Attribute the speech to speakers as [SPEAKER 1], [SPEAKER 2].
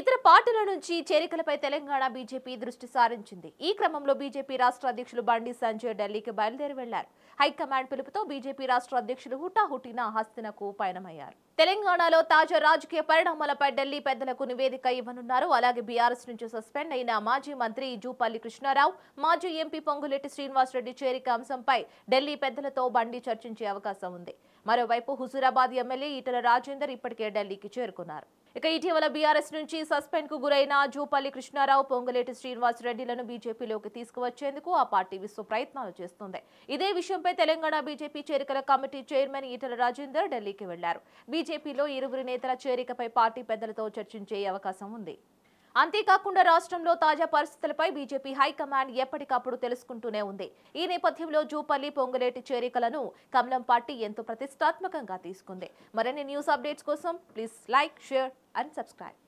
[SPEAKER 1] ఇతర పార్టీల నుంచి చేరికలపై తెలంగాణ బీజేపీ దృష్టి సారించింది ఈ క్రమంలో బీజేపీ రాష్ట్ర అధ్యక్షులు బండి సంజయ్ ఢిల్లీకి బయలుదేరి వెళ్లారు హైకమాండ్ పిలుపుతో బీజేపీ రాష్ట్ర అధ్యక్షులు హుటాహుటిన హస్తినకు పయనమయ్యారు తెలంగాణలో తాజా రాజకీయ పరిణామాలపై ఢిల్లీ పెద్దలకు నివేదిక ఇవ్వనున్నారు అలాగే బీఆర్ఎస్ నుంచి సస్పెండ్ అయిన మాజీ మంత్రి జూపల్లి కృష్ణారావు మాజీ ఎంపీ పొంగులెట్టి శ్రీనివాసరెడ్డి చేరిక అంశంపై ఢిల్లీ పెద్దలతో బండి చర్చించే అవకాశం ఉంది మరోవైపు హుజూరాబాద్ ఎమ్మెల్యే ఈటల రాజేందర్ ఇప్పటికే ఢిల్లీకి చేరుకున్నారు ఇక ఇటీవల బీఆర్ఎస్ నుంచి సస్పెండ్ కు గురైన జూపల్లి కృష్ణారావు పొంగులేటి శ్రీనివాసరెడ్డిలను బీజేపీలోకి తీసుకువచ్చేందుకు ఆ పార్టీ విశ్వ ప్రయత్నాలు చేస్తుంది ఇదే విషయంపై తెలంగాణ బీజేపీ చేరికల కమిటీ చైర్మన్ ఈటల రాజేందర్ ఢిల్లీకి వెళ్లారు బీజేపీలో ఇరువురు నేతల చేరికపై పార్టీ పెద్దలతో చర్చించే అవకాశం ఉంది అంతేకాకుండా రాష్ట్రంలో తాజా పరిస్థితులపై బీజేపీ హైకమాండ్ ఎప్పటికప్పుడు తెలుసుకుంటూనే ఉంది ఈ నేపథ్యంలో జూపల్లి పొంగులేటి చేరికలను కమలం పార్టీ ఎంతో ప్రతిష్టాత్మకంగా తీసుకుంది మరిన్ని న్యూస్ అప్డేట్స్ కోసం please like share and subscribe